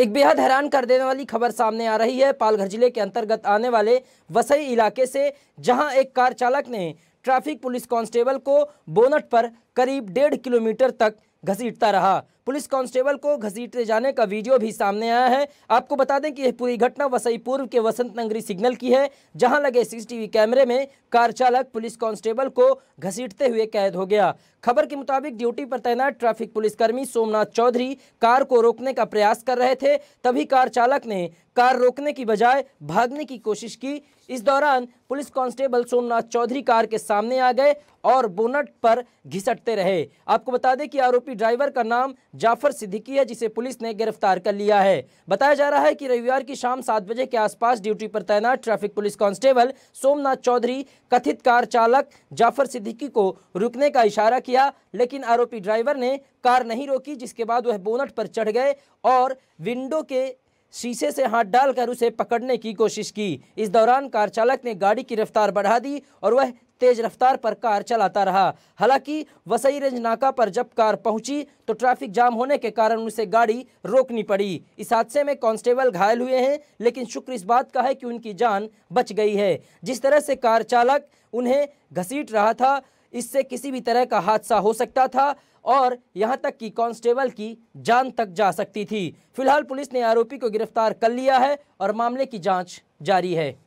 एक बेहद हैरान कर देने वाली खबर सामने आ रही है पालघर जिले के अंतर्गत आने वाले वसई इलाके से जहां एक कार चालक ने ट्रैफिक पुलिस कांस्टेबल को बोनट पर करीब डेढ़ किलोमीटर तक घसीटता रहा पुलिस कांस्टेबल को घसीटते जाने का वीडियो भी सामने आया है आपको बता दें कि यह पूरी घटना वसई पूर्व के वसंत नगरी सिग्नल की है जहां लगे सीसीटीवी कैमरे में कार चालक पुलिस कांस्टेबल को घसीटते हुए कैद हो गया खबर के मुताबिक ड्यूटी पर तैनात ट्रैफिक पुलिसकर्मी सोमनाथ चौधरी कार को रोकने का प्रयास कर रहे थे तभी कार चालक ने कार रोकने की बजाय भागने की कोशिश की इस दौरान police constable Somnath Chaudhary car के सामने आ गए और बोनट पर घिसटते रहे आपको बता दें कि आरोपी आरोपी ड्राइवर का नाम जाफर सिद्दीकी है जिसे पुलिस ने गिरफ्तार कर लिया है बताया जा रहा है कि रविवार की शाम सात बजे के आसपास ड्यूटी पर तैनात traffic police constable Somnath Chaudhary कथित कार चालक जाफर सिद्दीकी को रुकने का इशारा किया लेकिन आरोपी ड्राइवर ने कार नहीं रोकी जिसके बाद वह बोनट पर चढ़ गए और विंडो के शीशे से हाथ डालकर उसे पकड़ने की कोशिश की इस दौरान कार चालक ने गाड़ी की रफ्तार बढ़ा दी और वह तेज रफ्तार पर कार चलाता रहा हालांकि वसई रेंज नाका पर जब कार पहुंची तो ट्रैफिक जाम होने के कारण उसे गाड़ी रोकनी पड़ी इस हादसे में कांस्टेबल घायल हुए हैं लेकिन शुक्र इस बात का है कि उनकी जान बच गई है जिस तरह से कार चालक उन्हें घसीट रहा था इससे किसी भी तरह का हादसा हो सकता था और यहां तक कि कांस्टेबल की जान तक जा सकती थी फिलहाल पुलिस ने आरोपी को गिरफ्तार कर लिया है और मामले की जांच जारी है